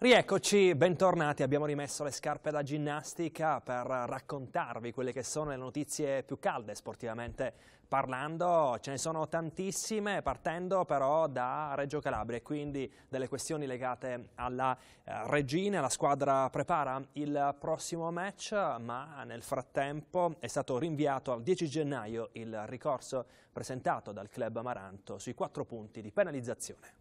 Rieccoci, bentornati, abbiamo rimesso le scarpe da ginnastica per raccontarvi quelle che sono le notizie più calde sportivamente parlando, ce ne sono tantissime partendo però da Reggio Calabria e quindi delle questioni legate alla eh, Regina, la squadra prepara il prossimo match ma nel frattempo è stato rinviato al 10 gennaio il ricorso presentato dal club Amaranto sui quattro punti di penalizzazione.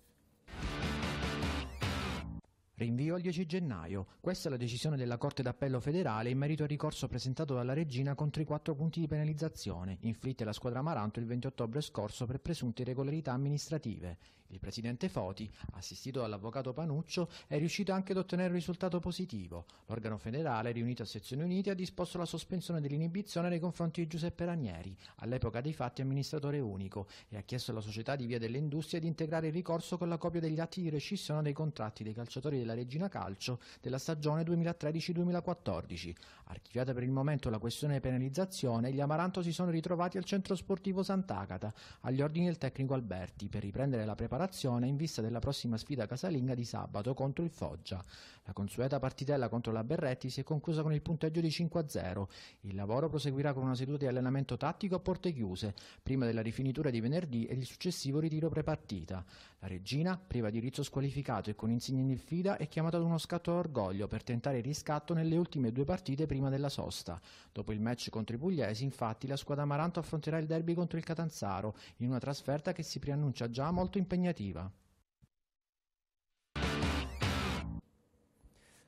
Rinvio al 10 gennaio. Questa è la decisione della Corte d'Appello federale in merito al ricorso presentato dalla Regina contro i quattro punti di penalizzazione inflitti alla squadra Amaranto il 20 ottobre scorso per presunte irregolarità amministrative. Il presidente Foti, assistito dall'avvocato Panuccio, è riuscito anche ad ottenere un risultato positivo. L'organo federale, riunito a sezioni unite, ha disposto la sospensione dell'inibizione nei confronti di Giuseppe Ranieri, all'epoca dei fatti amministratore unico, e ha chiesto alla società di Via delle Industrie di integrare il ricorso con la copia degli atti di rescissione dei contratti dei calciatori della Regina Calcio della stagione 2013-2014. Archiviata per il momento la questione penalizzazione, gli Amaranto si sono ritrovati al centro sportivo Sant'Agata, agli ordini del tecnico Alberti, per riprendere la preparazione preparazione in vista della prossima sfida casalinga di sabato contro il Foggia. La consueta partitella contro la Berretti si è conclusa con il punteggio di 5-0. Il lavoro proseguirà con una seduta di allenamento tattico a porte chiuse, prima della rifinitura di venerdì e il successivo ritiro prepartita. La regina, priva di rizzo squalificato e con insigne in fida, è chiamata ad uno scatto d'orgoglio per tentare il riscatto nelle ultime due partite prima della sosta. Dopo il match contro i pugliesi, infatti, la squadra Maranto affronterà il derby contro il Catanzaro, in una trasferta che si preannuncia già molto impegnativa impegnativa.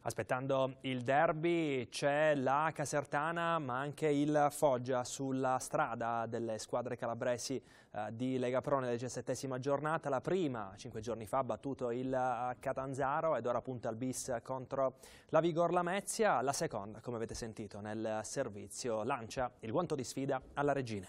Aspettando il derby c'è la Casertana ma anche il Foggia sulla strada delle squadre calabresi eh, di Lega Pro nella diciassettesima giornata. La prima, cinque giorni fa, ha battuto il eh, Catanzaro ed ora punta al bis contro la Vigor Lamezia. La seconda, come avete sentito nel servizio, lancia il guanto di sfida alla Regina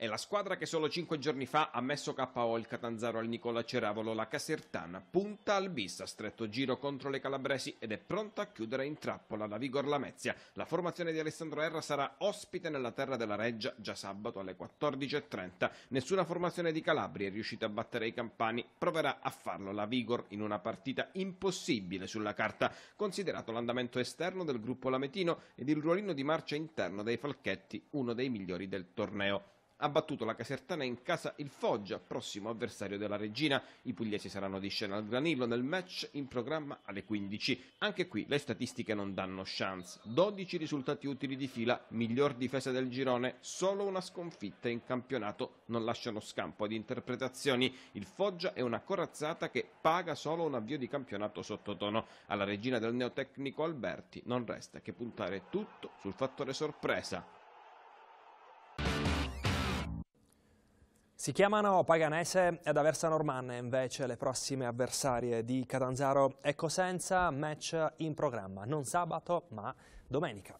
è la squadra che solo 5 giorni fa ha messo KO il Catanzaro al Nicola Ceravolo la Casertana, punta al bis a stretto giro contro le Calabresi ed è pronta a chiudere in trappola la Vigor Lamezia. La formazione di Alessandro Erra sarà ospite nella terra della Reggia già sabato alle 14.30. Nessuna formazione di Calabria è riuscita a battere i campani, proverà a farlo la Vigor in una partita impossibile sulla carta, considerato l'andamento esterno del gruppo lametino ed il ruolino di marcia interno dei Falchetti, uno dei migliori del torneo ha battuto la Casertana in casa il Foggia, prossimo avversario della Regina. I pugliesi saranno di scena al Granillo nel match in programma alle 15. Anche qui le statistiche non danno chance. 12 risultati utili di fila, miglior difesa del girone, solo una sconfitta in campionato non lasciano scampo ad interpretazioni. Il Foggia è una corazzata che paga solo un avvio di campionato sottotono. Alla Regina del neotecnico Alberti non resta che puntare tutto sul fattore sorpresa. Si chiamano Paganese ed Aversa Normanne invece le prossime avversarie di Catanzaro Ecco senza match in programma non sabato ma domenica.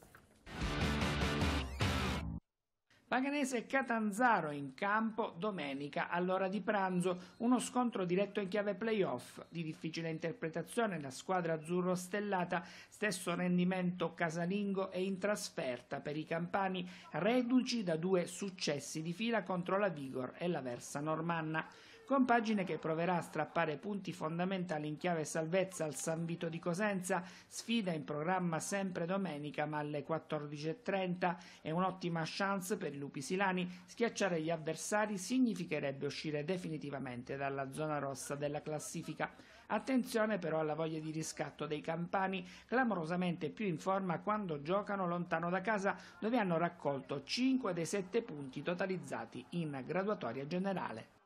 Paganese e Catanzaro in campo domenica all'ora di pranzo, uno scontro diretto in chiave playoff, di difficile interpretazione la squadra azzurro-stellata, stesso rendimento casalingo e in trasferta per i campani, reduci da due successi di fila contro la Vigor e la Versa Normanna compagine che proverà a strappare punti fondamentali in chiave salvezza al San Vito di Cosenza, sfida in programma sempre domenica ma alle 14.30 è un'ottima chance per i lupi silani, schiacciare gli avversari significherebbe uscire definitivamente dalla zona rossa della classifica. Attenzione però alla voglia di riscatto dei campani, clamorosamente più in forma quando giocano lontano da casa, dove hanno raccolto 5 dei 7 punti totalizzati in graduatoria generale.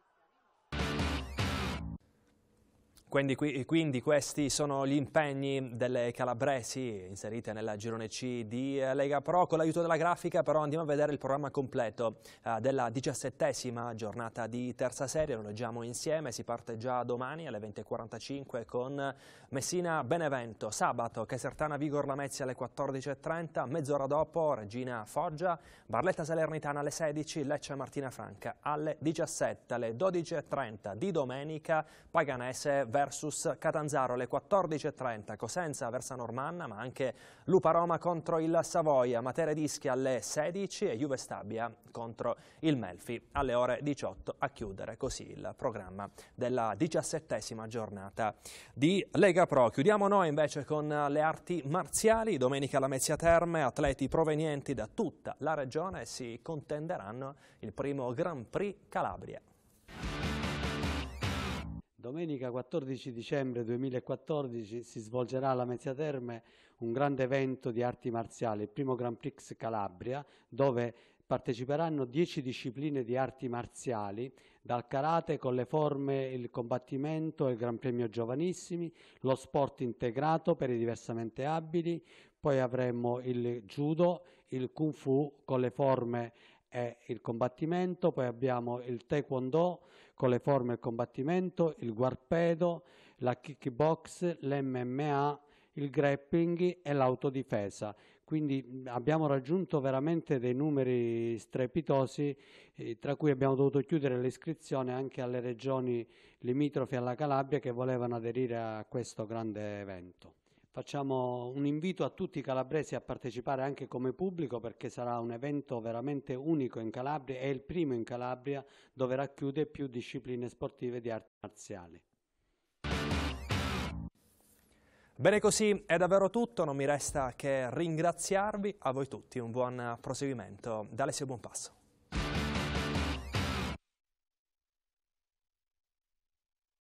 Quindi, quindi, questi sono gli impegni delle calabresi inserite nella girone C di eh, Lega Pro. Con l'aiuto della grafica però andiamo a vedere il programma completo eh, della diciassettesima giornata di terza serie. Lo leggiamo insieme, si parte già domani alle 20.45 con Messina-Benevento, sabato Casertana-Vigor Lamezia alle 14.30, mezz'ora dopo Regina-Foggia, Barletta-Salernitana alle 16, Lecce-Martina Franca alle 17, alle 12.30 di domenica Paganese-Verona versus Catanzaro alle 14.30, Cosenza versa Normanna, ma anche Lupa Roma contro il Savoia, Matera Dischi alle 16 e Juve Stabia contro il Melfi alle ore 18 a chiudere così il programma della diciassettesima giornata di Lega Pro. Chiudiamo noi invece con le arti marziali, domenica la Mezzia Terme, atleti provenienti da tutta la regione si contenderanno il primo Grand Prix Calabria. Domenica 14 dicembre 2014 si svolgerà alla Mezzia Terme un grande evento di arti marziali, il primo Grand Prix Calabria, dove parteciperanno 10 discipline di arti marziali, dal karate con le forme, il combattimento e il Gran Premio Giovanissimi, lo sport integrato per i diversamente abili, poi avremo il judo, il kung fu con le forme è il combattimento, poi abbiamo il taekwondo con le forme del combattimento, il guarpedo, la kickbox, l'MMA, il grappling e l'autodifesa. Quindi abbiamo raggiunto veramente dei numeri strepitosi, eh, tra cui abbiamo dovuto chiudere l'iscrizione anche alle regioni limitrofi alla Calabria che volevano aderire a questo grande evento. Facciamo un invito a tutti i calabresi a partecipare anche come pubblico perché sarà un evento veramente unico in Calabria, è il primo in Calabria dove racchiude più discipline sportive di arti marziali. Bene così, è davvero tutto, non mi resta che ringraziarvi, a voi tutti un buon proseguimento. D'Alessio Buonpasso.